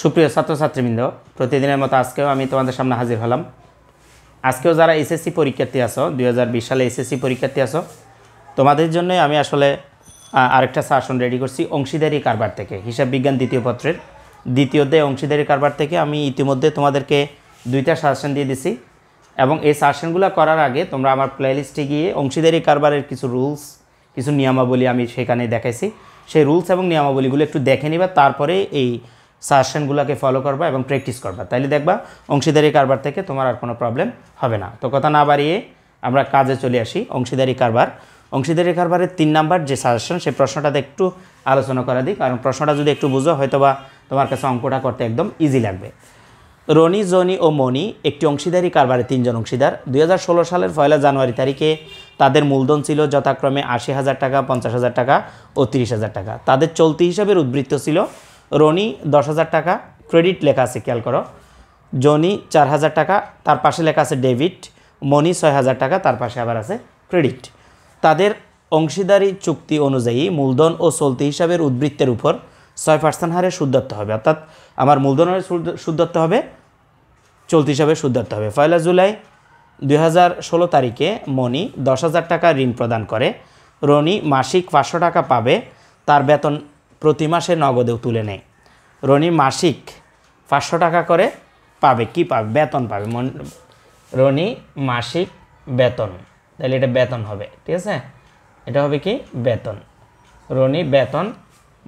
সুপ্রিয় ছাত্রছাত্রীবৃন্দ প্রতিদিনের মতো আজকেও আমি তোমাদের সামনে হাজির হলাম আজকেও যারা এসএসসি পরীক্ষার্থী আসো দুই সালে এসএসসি পরীক্ষার্থী আসো তোমাদের জন্যই আমি আসলে আরেকটা শাসন রেডি করছি অংশীদারি কারবার থেকে হিসাব বিজ্ঞান দ্বিতীয় পত্রের দ্বিতীয় অধ্যায় অংশীদারি কারবার থেকে আমি ইতিমধ্যে তোমাদেরকে দুইটা শাসন দিয়ে দিছি এবং এই শাসনগুলো করার আগে তোমরা আমার প্লেলিস্টে গিয়ে অংশীদারি কারবারের কিছু রুলস কিছু নিয়মাবলী আমি সেখানে দেখাইছি সেই রুলস এবং নিয়মাবলীগুলো একটু দেখে নিবা তারপরে এই সাজেশনগুলোকে ফলো করবা এবং প্র্যাকটিস করবা তাইলে দেখবা অংশীদারি কারবার থেকে তোমার আর কোনো প্রবলেম হবে না তো কথা না বাড়িয়ে আমরা কাজে চলে আসি অংশীদারি কারবার অংশীদারি কারবারের তিন নাম্বার যে সাজেশন সেই প্রশ্নটাতে একটু আলোচনা করা দিই কারণ প্রশ্নটা যদি একটু বুঝো হয়তোবা তোমার কাছে অঙ্কটা করতে একদম ইজি লাগবে রনি জনি ও মনি একটি অংশীদারি কারবারে তিনজন অংশীদার দুই সালের পয়লা জানুয়ারি তারিখে তাদের মূলধন ছিল যথাক্রমে আশি হাজার টাকা পঞ্চাশ হাজার টাকা ও তিরিশ হাজার টাকা তাদের চলতি হিসাবের উদ্বৃত্ত ছিল রনি দশ হাজার টাকা ক্রেডিট লেখা আছে খেয়াল করো জনি চার হাজার টাকা তার পাশে লেখা আছে ডেবিট মনি ছয় হাজার টাকা তার পাশে আবার আছে ক্রেডিট তাদের অংশীদারি চুক্তি অনুযায়ী মূলধন ও চলতি হিসাবের উদ্বৃত্তের উপর ছয় পার্সেন্ট হারে সুদ্দত্ত হবে অর্থাৎ আমার মূলধন হারে সুদ্দত্ত হবে চলতি হিসাবে সুদ্দত্ত হবে পয়লা জুলাই দুই তারিখে মনি দশ হাজার টাকা ঋণ প্রদান করে রনি মাসিক পাঁচশো টাকা পাবে তার বেতন প্রতি মাসে নগদেও তুলে নেয় রনি মাসিক পাঁচশো টাকা করে পাবে কি পাবে বেতন পাবে মন রনি মাসিক বেতন তাহলে এটা বেতন হবে ঠিক আছে এটা হবে কি বেতন রনি বেতন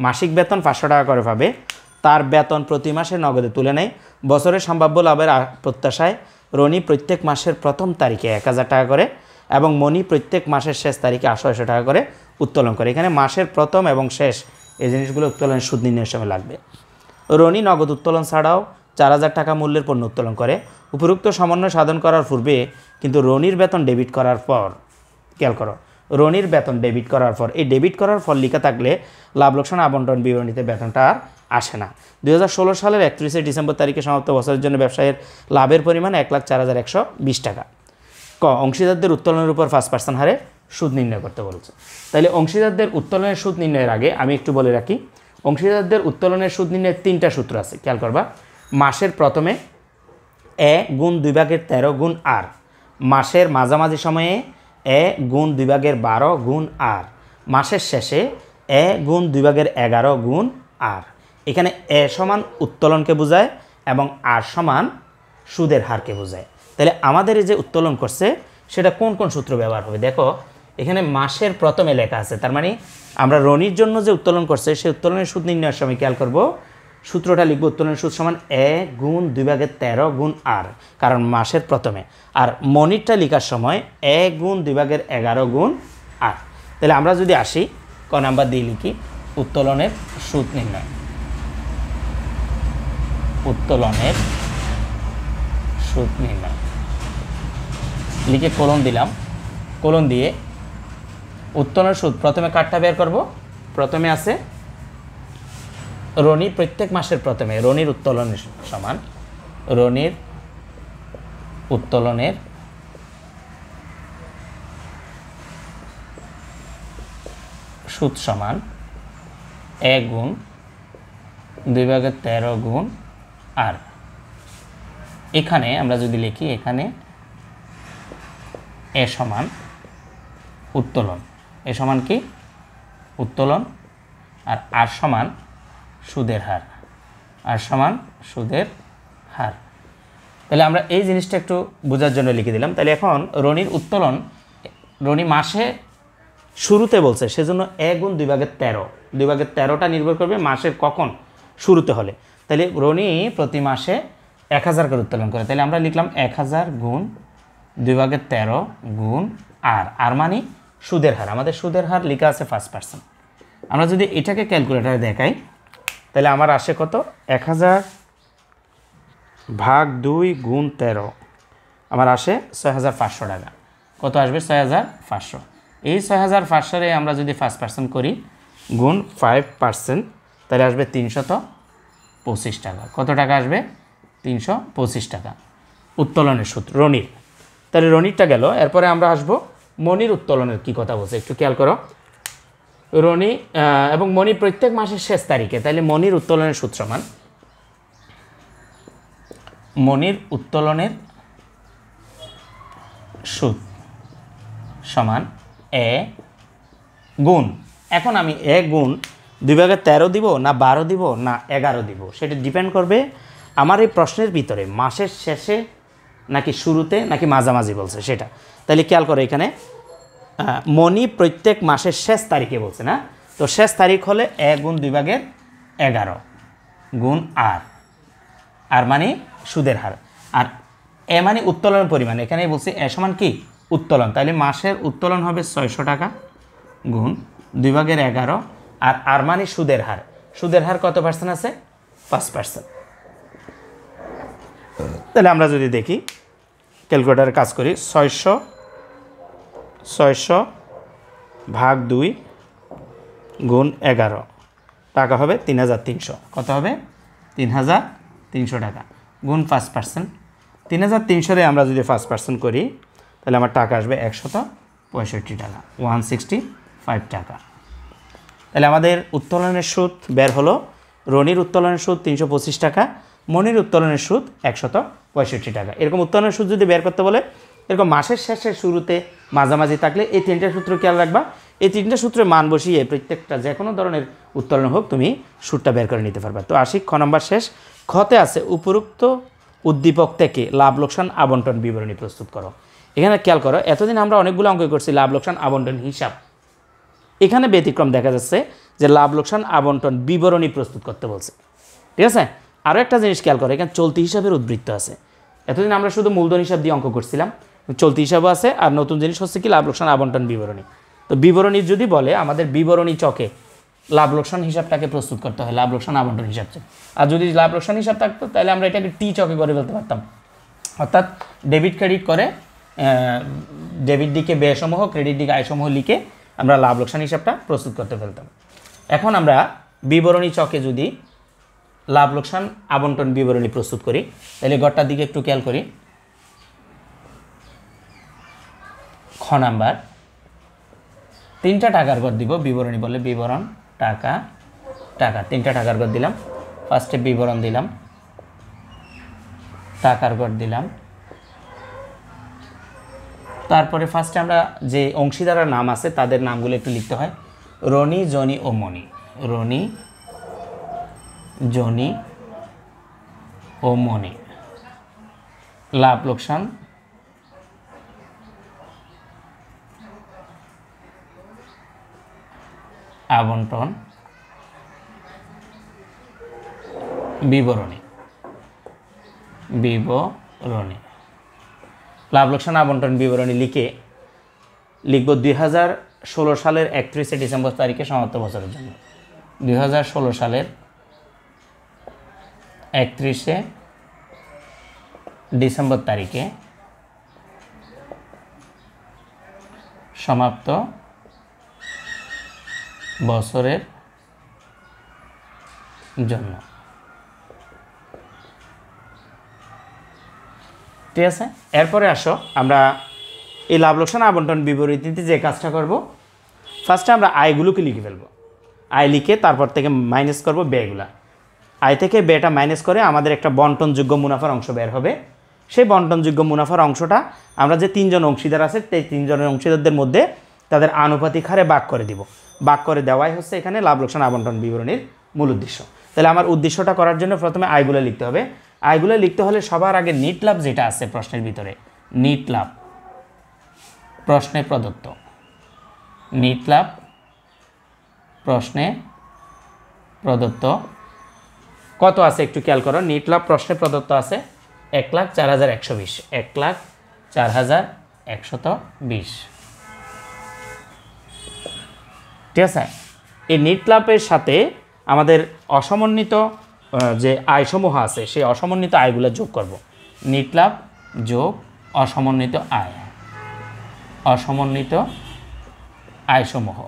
মাসিক বেতন পাঁচশো টাকা করে পাবে তার বেতন প্রতি মাসে নগদে তুলে নেয় বছরের সম্ভাব্য লাভের প্রত্যাশায় রনি প্রত্যেক মাসের প্রথম তারিখে এক হাজার টাকা করে এবং মনি প্রত্যেক মাসের শেষ তারিখে আঠারোশো টাকা করে উত্তোলন করে এখানে মাসের প্রথম এবং শেষ এই জিনিসগুলো উত্তোলনের সুদ নির্ণয়ের সময় লাগবে রনি নগদ উত্তোলন ছাড়াও চার হাজার টাকা মূল্যের পণ্য উত্তোলন করে উপরুক্ত সমন্বয় সাধন করার পূর্বে কিন্তু রনির বেতন ডেবিট করার পর খেয়াল করো রনির বেতন ডেবিট করার পর এই ডেবিট করার ফল লিখা থাকলে লাভ লোকসান আবন্টন বিবরণীতে বেতনটা আর আসে না দুই সালের একত্রিশে ডিসেম্বর তারিখে সমাপ্ত বছরের জন্য ব্যবসায়ের লাভের পরিমাণ এক লাখ চার হাজার একশো বিশ টাকা ক অংশীদারদের উত্তোলনের উপর ফার্স্ট পার্সেন্ট হারে সুদ নির্ণয় করতে বলছে তাহলে অংশীদারদের উত্তোলনের সুদ নির্ণয়ের আগে আমি একটু বলে রাখি অংশীদারদের উত্তোলনের সুদ নির্ণয়ের তিনটা সূত্র আছে খেয়াল করবা মাসের প্রথমে এ গুণ দুই ভাগের তেরো গুণ আর মাসের মাঝামাঝি সময়ে এ গুণ দুই ভাগের বারো গুণ আর মাসের শেষে এ গুণ দুই ভাগের এগারো গুণ আর এখানে এ সমান উত্তোলনকে বোঝায় এবং আর সমান সুদের হারকে বোঝায় তাহলে আমাদের যে উত্তোলন করছে সেটা কোন কোন সূত্র ব্যবহার হবে দেখো এখানে মাসের প্রথমে লেখা আছে তার মানে আমরা রনির জন্য যে উত্তোলন করছে সেই উত্তোলনের সুদ নির্ণয়ের সময় খেয়াল করব সূত্রটা লিখবো উত্তোলনের সুদ সমান এ গুণ দুই ভাগের তেরো গুণ আর কারণ মাসের প্রথমে আর মনিরটা লিখার সময় এ গুণ দুই ভাগের এগারো গুণ আর তাহলে আমরা যদি আসি ক নাম্বার দিয়ে লিখি উত্তোলনের সুদ নির্ণয় উত্তোলনের সুদ নির্ণয় লিখে কলন দিলাম কলন দিয়ে উত্তোলন সুদ প্রথমে কাঠটা বের করব প্রথমে আছে রনি প্রত্যেক মাসের প্রথমে রনির উত্তোলনের সমান রনির উত্তোলনের সুদ সমান এক গুণ দুই ভাগের তেরো গুণ আর এখানে আমরা যদি লিখি এখানে এ সমান উত্তোলন এ সমান কি উত্তোলন আর আর সমান সুদের হার আর সমান সুদের হার তাহলে আমরা এই জিনিসটা একটু বোঝার জন্য লিখে দিলাম তাহলে এখন রনির উত্তোলন রনি মাসে শুরুতে বলছে সেজন্য এক গুণ দুই ভাগের তেরো দুই ভাগের তেরোটা নির্ভর করবে মাসের কখন শুরুতে হলে তাহলে রনি প্রতি মাসে এক হাজার করে উত্তোলন করে তাহলে আমরা লিখলাম এক হাজার গুণ দুই ভাগের তেরো গুণ আর আর মানে সুদের হার আমাদের সুদের হার লেখা আছে ফার্স্ট পার্সেন্ট আমরা যদি এটাকে ক্যালকুলেটারে দেখাই তাহলে আমার আসে কত এক হাজার ভাগ দুই গুণ তেরো আমার আসে ছয় হাজার পাঁচশো টাকা কত আসবে ছয় হাজার পাঁচশো এই ছয় হাজার পাঁচশোরে আমরা যদি ফার্স্ট পার্সেন্ট করি গুণ ফাইভ পার্সেন্ট তাহলে আসবে তিনশত পঁচিশ টাকা কত টাকা আসবে তিনশো পঁচিশ টাকা উত্তোলনের সূত্র রনির তাহলে রনিরটা গেল এরপরে আমরা আসবো মনির উত্তোলনের কি কথা বলছে একটু খেয়াল করো রনি এবং মনি প্রত্যেক মাসের শেষ তারিখে তাহলে মনির উত্তোলনের সূত্র মান মনির উত্তোলনের সুদ সমান এ গুণ এখন আমি এ গুণ দুই ভাগে তেরো দিব না বারো দিব না এগারো দিব সেটা ডিপেন্ড করবে আমার এই প্রশ্নের ভিতরে মাসের শেষে নাকি শুরুতে নাকি মাঝামাঝি বলছে সেটা তাহলে খেয়াল করো এখানে মণি প্রত্যেক মাসের শেষ তারিখে বলছে না তো শেষ তারিখ হলে এক গুণ দুই ভাগের এগারো গুণ আর আর মানে সুদের হার আর এ মানে উত্তোলন পরিমাণ এখানে বলছি এ সমান কি উত্তোলন তাহলে মাসের উত্তোলন হবে ছয়শো টাকা গুণ দুই ভাগের এগারো আর আর মানে সুদের হার সুদের হার কত পার্সেন্ট আছে পাঁচ পার্সেন্ট তাহলে আমরা যদি দেখি ক্যালকুলেটারে কাজ করি ছয়শো ছয়শো ভাগ দুই গুণ এগারো টাকা হবে তিন হাজার তিনশো কত হবে তিন হাজার তিনশো টাকা গুণ পাঁচ পার্সেন্ট তিন হাজার তিনশোরে আমরা যদি পাঁচ পার্সেন্ট করি তাহলে আমার টাকা আসবে একশত পঁয়ষট্টি টাকা ওয়ান সিক্সটি ফাইভ টাকা তাহলে আমাদের উত্তোলনের সুদ বের হলো রনির উত্তোলনের সুদ তিনশো পঁচিশ টাকা মনির উত্তোলনের সুদ একশত পঁয়ষট্টি টাকা এরকম উত্তোলনের সুদ যদি বের করতে বলে এরকম মাসের শেষের শুরুতে মাঝামাঝি থাকলে এই তিনটা সূত্র খেয়াল রাখবা এই তিনটা সূত্রে মান বসিয়ে প্রত্যেকটা যে কোনো ধরনের উত্তোলন হোক তুমি সুদটা বের করে নিতে পারবা তো আসি খ নম্বর শেষ খতে আছে উপরুক্ত উদ্দীপক থেকে লাভ লোকসান আবন্টন বিবরণী প্রস্তুত করো এখানে খেয়াল করো এতদিন আমরা অনেকগুলো অঙ্ক করছি লাভ লোকসান আবন্টন হিসাব এখানে ব্যতিক্রম দেখা যাচ্ছে যে লাভ লোকসান আবন্টন বিবরণী প্রস্তুত করতে বলছে ঠিক আছে আরও একটা জিনিস খেয়াল করে এখানে চলতি হিসাবের উদ্বৃত্ত আছে এতদিন আমরা শুধু মূলধন হিসাব দিয়ে অঙ্ক করছিলাম চলতি হিসাবও আছে আর নতুন জিনিস হচ্ছে কি লাভ লোকসান আবন্টন বিবরণী তো বিবরণী যদি বলে আমাদের বিবরণী চকে লাভ লোকসান হিসাবটাকে প্রস্তুত করতে হয় লাভ লোকসান আবন্টন হিসাব আর যদি লাভ লোকসান হিসাব থাকতো তাহলে আমরা এটাকে টি চকে করে ফেলতে পারতাম অর্থাৎ ডেবিট ক্রেডিট করে ডেবিট দিকে ব্যয়সমূহ ক্রেডিট দিকে আয়সমূহ লিখে আমরা লাভ লোকসান হিসাবটা প্রস্তুত করতে ফেলতাম এখন আমরা বিবরণী চকে যদি লাভ লোকসান আবন্টন বিবরণী প্রস্তুত করি তাহলে গড়টার দিকে একটু খেয়াল করি খ নাম্বার তিনটা টাকার গড় দিব বিবরণী বলে বিবরণ টাকা টাকা তিনটা টাকার গড় দিলাম ফার্স্টে বিবরণ দিলাম টাকার গড় দিলাম তারপরে ফার্স্টে আমরা যে অংশীদারের নাম আছে তাদের নামগুলো একটু লিখতে হয় রনি জনি ও মনি রনি জনি ও মনি লাভ লোকসান আবন্টন বিবরণী বিবরণী লাভ লোকসান আবন্টন বিবরণী লিখে লিখব দুই সালের একত্রিশে ডিসেম্বর তারিখে সমাপ্ত বছরের জন্য দুই সালের একত্রিশে ডিসেম্বর তারিখে সমাপ্ত বছরের জন্য ঠিক আছে এরপরে আসো আমরা এই লাভ লোকসান আবন্টন বিবরণীতে যে কাজটা করব ফার্স্টে আমরা আয়গুলোকে লিখে ফেলবো আয় লিখে তারপর থেকে মাইনাস করব ব্যয়গুলা আয় থেকে বেটা মাইনাস করে আমাদের একটা বন্টনযোগ্য মুনাফার অংশ বের হবে সেই বন্টনযোগ্য মুনাফার অংশটা আমরা যে তিনজন অংশীদার আছে সেই তিনজনের অংশীদারদের মধ্যে তাদের আনুপাতিক হারে বাক করে দিব বাক করে দেওয়াই হচ্ছে এখানে লাভ লোকসান আবন্টন বিবরণীর মূল উদ্দেশ্য তাহলে আমার উদ্দেশ্যটা করার জন্য প্রথমে আয়গুলো লিখতে হবে আয়গুলো লিখতে হলে সবার আগে নিট লাভ যেটা আছে প্রশ্নের ভিতরে নিট লাভ প্রশ্নে প্রদত্ত নিট লাভ প্রশ্নে প্রদত্ত কত আছে একটু খেয়াল করো নিট লাভ প্রশ্নে প্রদত্ত আছে এক লাখ চার হাজার একশো বিশ এক লাখ চার হাজার একশত বিশ ঠিক আছে এই নিট লাভের সাথে আমাদের অসমন্বিত যে আয়সমূহ আছে সেই অসমন্বিত আয়গুলো যোগ করব নিট লাভ যোগ অসমন্বিত আয় অসমন্বিত আয়সমূহ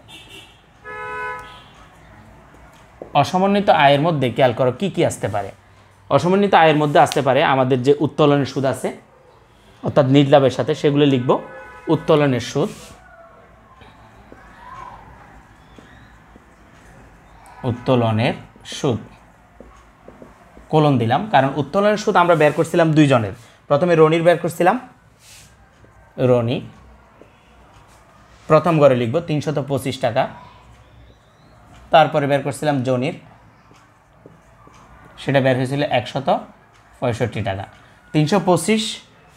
অসমন্বিত আয়ের মধ্যে খেয়াল করো কী কী আসতে পারে অসমন্বিত আয়ের মধ্যে আসতে পারে আমাদের যে উত্তোলনের সুদ আছে অর্থাৎ লাভের সাথে সেগুলো লিখব উত্তোলনের সুদ উত্তোলনের সুদ কোলন দিলাম কারণ উত্তোলনের সুদ আমরা বের করছিলাম দুইজনের প্রথমে রনির বের করছিলাম রনি প্রথম ঘরে লিখব তিনশত পঁচিশ টাকা তারপরে বের করছিলাম জনির সেটা বের হয়েছিল একশত পঁয়ষট্টি টাকা তিনশো পঁচিশ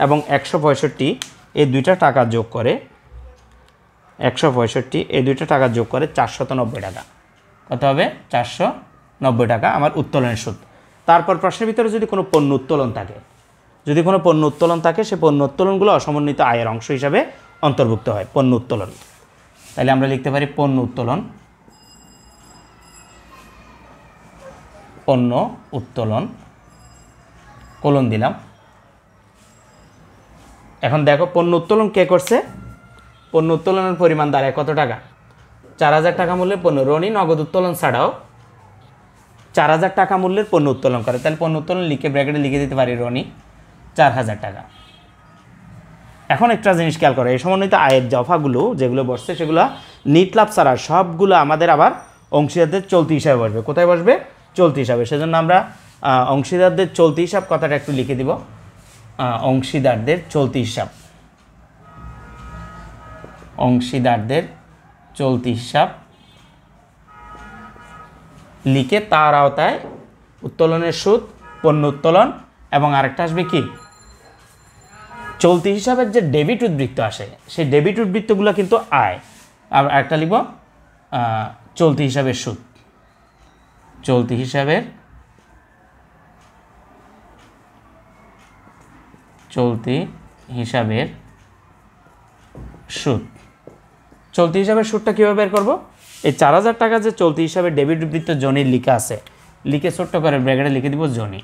এবং একশো পঁয়ষট্টি এই দুইটা টাকা যোগ করে একশো পঁয়ষট্টি এই দুইটা টাকা যোগ করে চারশত নব্বই টাকা কত হবে চারশো নব্বই টাকা আমার উত্তোলনের সুদ তারপর প্রশ্নের ভিতরে যদি কোনো পণ্য উত্তোলন থাকে যদি কোনো পণ্য উত্তোলন থাকে সে পণ্য উত্তোলনগুলো অসমন্বিত আয়ের অংশ হিসাবে অন্তর্ভুক্ত হয় পণ্য উত্তোলন তাহলে আমরা লিখতে পারি পণ্য উত্তোলন পণ্য উত্তোলন কোলন দিলাম এখন দেখো পণ্য উত্তোলন কে করছে পণ্য উত্তোলনের পরিমাণ দাঁড়ায় কত টাকা চার হাজার টাকা মূল্যের পণ্য রনি নগদ উত্তোলন ছাড়াও চার হাজার টাকা মূল্যের পণ্য উত্তোলন করে তাহলে পণ্য উত্তোলন লিখে ব্র্যাকেটে লিখে দিতে পারি রনি চার হাজার টাকা এখন একটা জিনিস খেয়াল করো এই সমন্বিত আয়ের জফাগুলো যেগুলো বসছে সেগুলো নিট লাভ ছাড়া সবগুলো আমাদের আবার অংশীদারদের চলতি হিসাবে বসবে কোথায় বসবে চলতি হিসাবে সেজন্য আমরা অংশীদারদের চলতি হিসাব কথাটা একটু লিখে দিব অংশীদারদের চলতি হিসাব অংশীদারদের চলতি হিসাব লিখে তার আওতায় উত্তোলনের সুদ পণ্য উত্তোলন এবং আরেকটা আসবে কি চলতি হিসাবের যে ডেবিট উদ্বৃত্ত আসে সেই ডেবিট উদ্বৃত্তগুলো কিন্তু আয় আর একটা লিখব চলতি হিসাবের সুদ চলতি হিসাবের চলতি হিসাবের সুদ চলতি হিসাবের সুদটা কীভাবে বের করবো এই চার হাজার টাকা যে চলতি হিসাবে ডেবিট বৃত্ত জনি লিখা আছে লিখে ছোট্ট করে ব্র্যাকেটে লিখে দিব জনি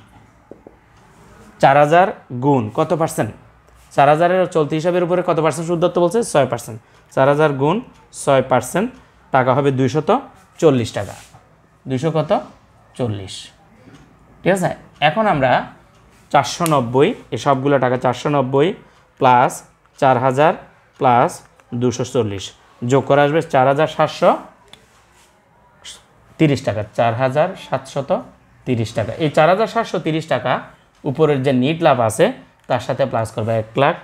চার হাজার গুণ কত পার্সেন্ট চার হাজারের চলতি হিসাবের উপরে কত পার্সেন্ট সুদত্ব বলছে ছয় পার্সেন্ট চার হাজার গুণ ছয় পার্সেন্ট টাকা হবে দুইশত চল্লিশ টাকা দুশো কত চল্লিশ ঠিক আছে এখন আমরা চারশো নব্বই সবগুলো টাকা চারশো নব্বই প্লাস চার হাজার প্লাস দুশো চল্লিশ যোগ করে আসবে চার হাজার সাতশো তিরিশ টাকা চার হাজার সাতশত তিরিশ টাকা এই চার হাজার সাতশো তিরিশ টাকা উপরের যে নিট লাভ আছে তার সাথে প্লাস করবে এক লাখ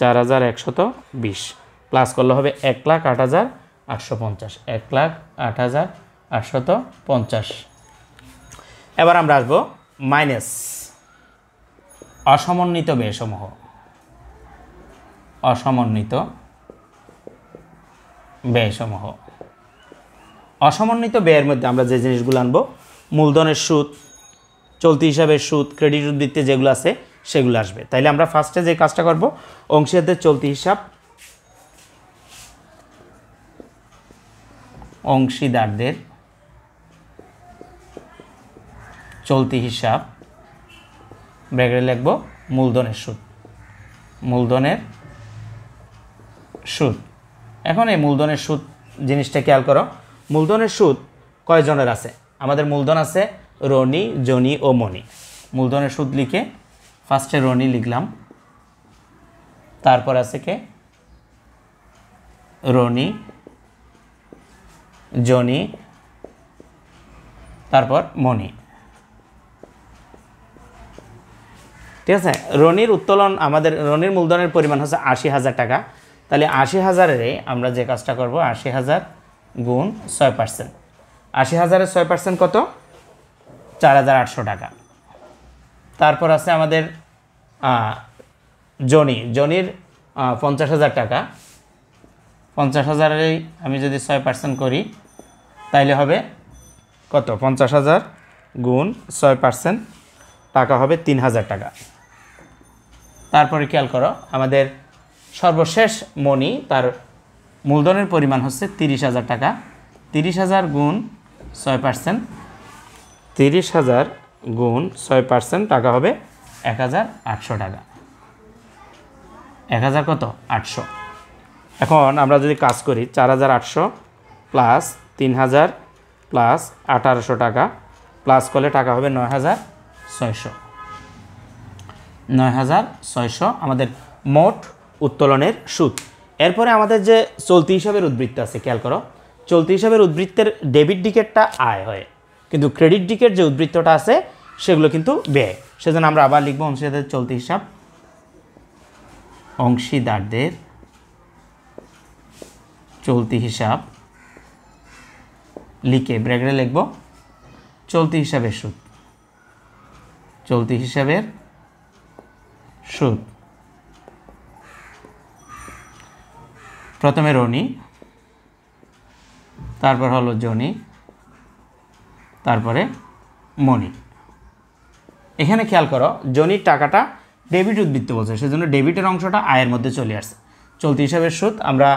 চার হাজার একশত বিশ প্লাস করলে হবে এক লাখ আট হাজার আটশো পঞ্চাশ এক লাখ আট হাজার আটশত পঞ্চাশ এবার আমরা আসবো মাইনাস অসমন্বিত ব্যয়সমূহ অসমন্বিত ব্যয়সমূহ অসমন্বিত ব্যয়ের মধ্যে আমরা যে জিনিসগুলো আনবো মূলধনের সুদ চলতি হিসাবের সুদ ক্রেডিট উদ্বৃত্তি যেগুলো আছে সেগুলো আসবে তাইলে আমরা ফার্স্টে যে কাজটা করব অংশীদারদের চলতি হিসাব অংশীদারদের চলতি হিসাব ব্র্যাকেটে লিখব মূলধনের সুদ মূলধনের সুদ এখন এই মূলধনের সুদ জিনিসটা খেয়াল করো মূলধনের সুদ কয়জনের আছে আমাদের মূলধন আছে রনি জনি ও মনি মূলধনের সুদ লিখে ফার্স্টে রনি লিখলাম তারপর আছে কে রনি জনি তারপর মনি ঠিক আছে রনির উত্তোলন আমাদের রনির মূলধনের পরিমাণ হচ্ছে আশি হাজার টাকা তাহলে আশি হাজারে আমরা যে কাজটা করব আশি হাজার গুণ ছয় পার্সেন্ট আশি হাজারের ছয় পার্সেন্ট কত চার হাজার আটশো টাকা তারপর আছে আমাদের জনি জনির পঞ্চাশ হাজার টাকা পঞ্চাশ হাজারের আমি যদি ছয় পার্সেন্ট করি তাইলে হবে কত পঞ্চাশ হাজার গুণ ছয় পার্সেন্ট টাকা হবে তিন হাজার টাকা তারপরে খেয়াল করো আমাদের সর্বশেষ মনি তার মূলধনের পরিমাণ হচ্ছে তিরিশ হাজার টাকা তিরিশ হাজার গুণ ছয় পার্সেন্ট তিরিশ হাজার গুণ ছয় পার্সেন্ট টাকা হবে এক হাজার আটশো টাকা এক হাজার কত আটশো এখন আমরা যদি কাজ করি চার হাজার আটশো প্লাস তিন হাজার প্লাস আঠারোশো টাকা প্লাস করলে টাকা হবে নয় হাজার ছয়শো নয় হাজার ছয়শো আমাদের মোট উত্তোলনের সুদ এরপরে আমাদের যে চলতি হিসাবের উদ্বৃত্ত আছে খেয়াল করো চলতি হিসাবের উদ্বৃত্তের ডেবিট ডিকেটটা আয় হয় কিন্তু ক্রেডিট ডিকেট যে উদ্বৃত্তটা আছে সেগুলো কিন্তু ব্যয় সেজন্য আমরা আবার লিখবো অংশীদারদের চলতি হিসাব অংশীদারদের চলতি হিসাব লিখে ব্র্যাকেটে লিখব চলতি হিসাবের সুদ চলতি হিসাবের সুদ প্রথমে রনি তারপর হলো জনি তারপরে মনি এখানে খেয়াল করো জনির টাকাটা ডেবিট উদ্বৃত্ত বলছে সেজন্য ডেবিটের অংশটা আয়ের মধ্যে চলে আসছে চলতি হিসাবের সুদ আমরা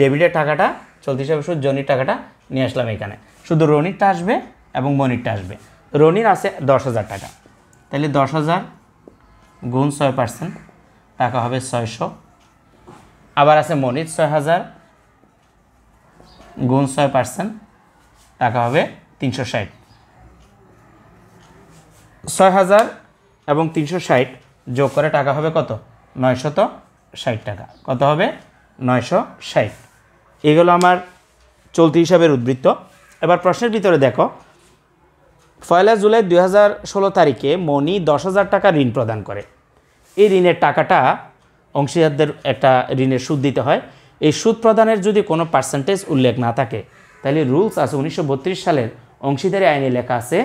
ডেবিটের টাকাটা চলতি হিসাবের সুদ জনির টাকাটা নিয়ে আসলাম এখানে শুধু রনিরটা আসবে এবং মনিরটা আসবে রনির আছে দশ হাজার টাকা তাহলে দশ হাজার গুণ ছয় পার্সেন্ট টাকা হবে ছয়শো আবার আছে মনির ছয় হাজার গুণ ছয় পার্সেন্ট টাকা হবে তিনশো ষাট ছয় হাজার এবং তিনশো ষাট যোগ করে টাকা হবে কত নয়শত ষাট টাকা কত হবে নয়শো ষাট এগুলো আমার চলতি হিসাবের উদ্বৃত্ত এবার প্রশ্নের ভিতরে দেখো পয়লা জুলাই দুই তারিখে মনি দশ হাজার টাকা ঋণ প্রদান করে এই ঋণের টাকাটা অংশীদারদের একটা ঋণের সুদ দিতে হয় এই সুদ প্রদানের যদি কোনো পার্সেন্টেজ উল্লেখ না থাকে তাহলে রুলস আছে উনিশশো সালের অংশীদারি আইনে লেখা আছে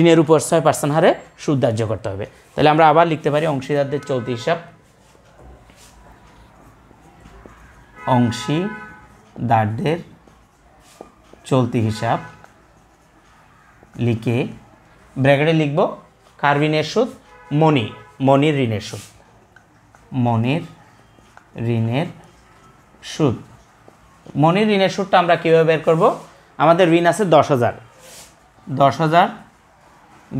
ঋণের উপর ছয় পার্সেন্ট হারে সুদ ধার্য করতে হবে তাহলে আমরা আবার লিখতে পারি অংশীদারদের চলতি হিসাব অংশীদারদের চলতি হিসাব লিখে ব্র্যাকেটে লিখব কার্বিনের সুদ মনি মনির ঋণের সুদ মনির ঋণের সুদ মনের ঋণের সুদটা আমরা কীভাবে বের করব আমাদের ঋণ আছে দশ হাজার দশ হাজার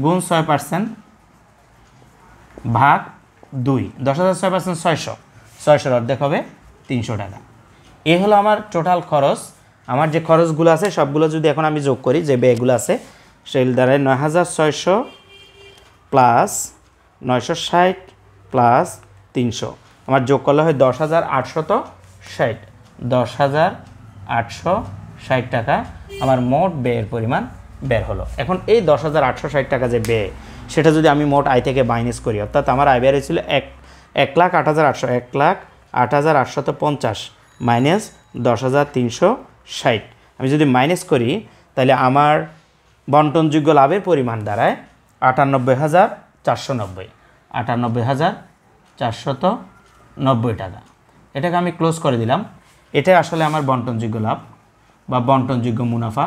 গুণ ছয় পার্সেন্ট ভাগ দুই দশ হাজার ছয় পার্সেন্ট ছয়শো ছয়শোর অর্ধেক হবে তিনশো টাকা এ হলো আমার টোটাল খরচ আমার যে খরচগুলো আছে সবগুলো যদি এখন আমি যোগ করি যে ব্যয়গুলো আছে সেই দ্বারা নয় হাজার ছয়শো প্লাস নয়শো ষাট প্লাস তিনশো আমার যোগ করলে হয় দশ হাজার আটশত ষাট দশ হাজার আটশো ষাট টাকা আমার মোট ব্যয়ের পরিমাণ বের হলো এখন এই দশ হাজার আটশো ষাট টাকা যে ব্যয় সেটা যদি আমি মোট আয় থেকে মাইনাস করি অর্থাৎ আমার আয় ব্যয় ছিল এক এক লাখ আট হাজার আটশো এক লাখ আট হাজার আটশত পঞ্চাশ মাইনাস দশ হাজার তিনশো ষাট আমি যদি মাইনাস করি তাহলে আমার বন্টনযোগ্য লাভের পরিমাণ দাঁড়ায় আটানব্বই হাজার চারশো নব্বই আটানব্বই হাজার চারশত নব্বই টাকা এটাকে আমি ক্লোজ করে দিলাম এটাই আসলে আমার বন্টনযোগ্য লাভ বা বন্টনযোগ্য মুনাফা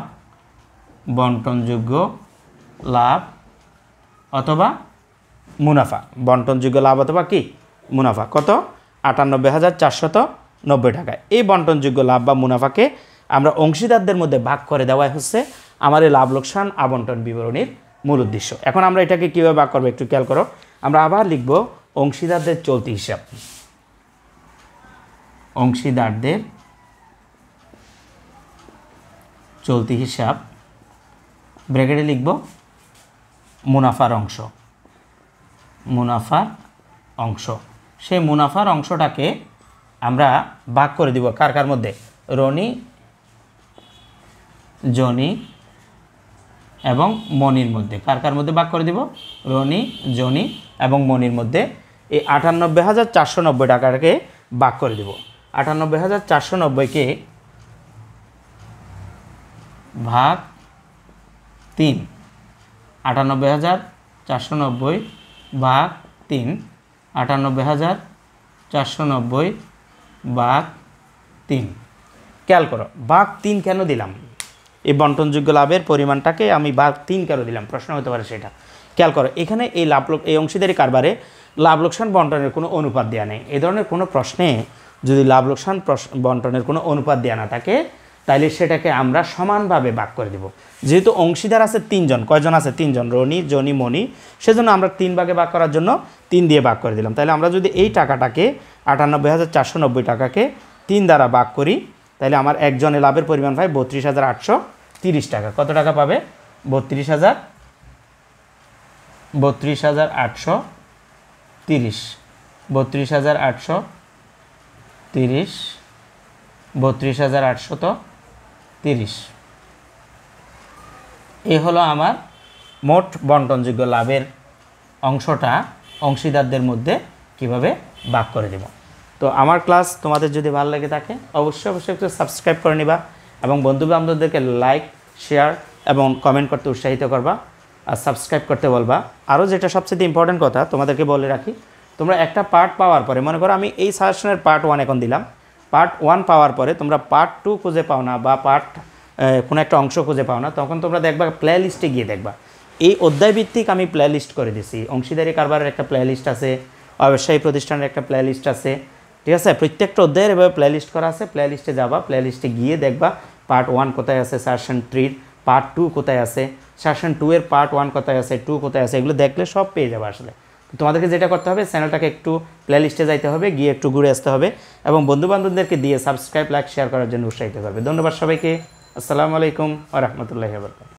বন্টনযোগ্য লাভ অথবা মুনাফা বন্টনযোগ্য লাভ অথবা কি মুনাফা কত আটানব্বই হাজার চারশত নব্বই টাকা এই বন্টনযোগ্য লাভ বা মুনাফাকে আমরা অংশীদারদের মধ্যে ভাগ করে দেওয়াই হচ্ছে আমার এই লাভ লোকসান আবন্টন বিবরণীর মূল উদ্দেশ্য এখন আমরা এটাকে কীভাবে বাক করবো একটু খেয়াল করো আমরা আবার লিখব অংশীদারদের চলতি হিসাব অংশীদারদের চলতি হিসাব ব্র্যাকেটে লিখব মুনাফার অংশ মুনাফার অংশ সেই মুনাফার অংশটাকে আমরা ভাগ করে দিব কার কার মধ্যে রনি জনি এবং মনির মধ্যে কার কার মধ্যে ভাগ করে দিব রনি জনি এবং মনির মধ্যে এই আটানব্বই হাজার চারশো নব্বই টাকাটাকে ভাগ করে দিব আটানব্বই হাজার চারশো নব্বইকে ভাগ তিন আটানব্বই হাজার চারশো নব্বই ভাগ তিন আটানব্বই হাজার চারশো নব্বই ভাগ তিন খেয়াল করো ভাগ তিন কেন দিলাম এই বন্টনযোগ্য লাভের পরিমাণটাকে আমি বা তিন কারো দিলাম প্রশ্ন হতে পারে সেটা খেয়াল করো এখানে এই লাভ এই অংশীদারি কারবারে লাভ লোকসান বন্টনের কোনো অনুপাত দেওয়া নেই এ ধরনের কোনো প্রশ্নে যদি লাভ লোকসান বন্টনের কোনো অনুপাত দেওয়া না থাকে তাহলে সেটাকে আমরা সমানভাবে ভাগ করে দেব যেহেতু অংশীদার আছে তিনজন কয়জন আছে তিনজন রনি জনি মনি সেজন্য আমরা তিন ভাগে ভাগ করার জন্য তিন দিয়ে ভাগ করে দিলাম তাহলে আমরা যদি এই টাকাটাকে আটানব্বই হাজার চারশো নব্বই টাকাকে তিন দ্বারা ভাগ করি তাহলে আমার একজনে লাভের পরিমাণ হয় বত্রিশ হাজার আটশো তিরিশ টাকা কত টাকা পাবে বত্রিশ হাজার বত্রিশ হাজার আটশো তিরিশ বত্রিশ হাজার আটশো তিরিশ বত্রিশ হাজার আটশো তো তিরিশ এ হলো আমার মোট বন্টনযোগ্য লাভের অংশটা অংশীদারদের মধ্যে কিভাবে ভাগ করে দেব তো আমার ক্লাস তোমাদের যদি ভালো লেগে থাকে অবশ্যই অবশ্যই একটু সাবস্ক্রাইব করে নিবা এবং বন্ধু বান্ধবদেরকে লাইক শেয়ার এবং কমেন্ট করতে উৎসাহিত করবা আর সাবস্ক্রাইব করতে বলবা আরও যেটা সবচেয়ে ইম্পর্টেন্ট কথা তোমাদেরকে বলে রাখি তোমরা একটা পার্ট পাওয়ার পরে মনে করো আমি এই সাজেশনের পার্ট ওয়ান এখন দিলাম পার্ট ওয়ান পাওয়ার পরে তোমরা পার্ট টু খুঁজে পাও না বা পার্ট কোনো একটা অংশ খুঁজে পাও না তখন তোমরা দেখবা প্লে লিস্টে গিয়ে দেখবা এই অধ্যায়ভিত্তিক আমি প্লে লিস্ট করে দিছি অংশীদারি কারবারের একটা প্লে লিস্ট আছে ব্যবসায়ী প্রতিষ্ঠানের একটা প্লে লিস্ট আছে ঠিক আছে প্রত্যেকটা অধ্যায়ের এভাবে প্লে লিস্ট করা আছে প্লে লিস্টে যাবা প্লে লিস্টে গিয়ে দেখবা পার্ট ওয়ান কোথায় আছে সেশন থ্রির পার্ট টু কোথায় আছে সেশন টু এর পার্ট ওয়ান কোথায় আছে টু কোথায় আছে এগুলো দেখলে সব পেয়ে যাবে আসলে তোমাদেরকে যেটা করতে হবে চ্যানেলটাকে একটু প্লেলিস্টে যাইতে হবে গিয়ে একটু ঘুরে আসতে হবে এবং বন্ধুবান্ধবদেরকে দিয়ে সাবস্ক্রাইব লাইক শেয়ার করার জন্য উৎসাহিত করবে ধন্যবাদ সবাইকে আসসালামু আলাইকুম আ রহমতুল্লাহ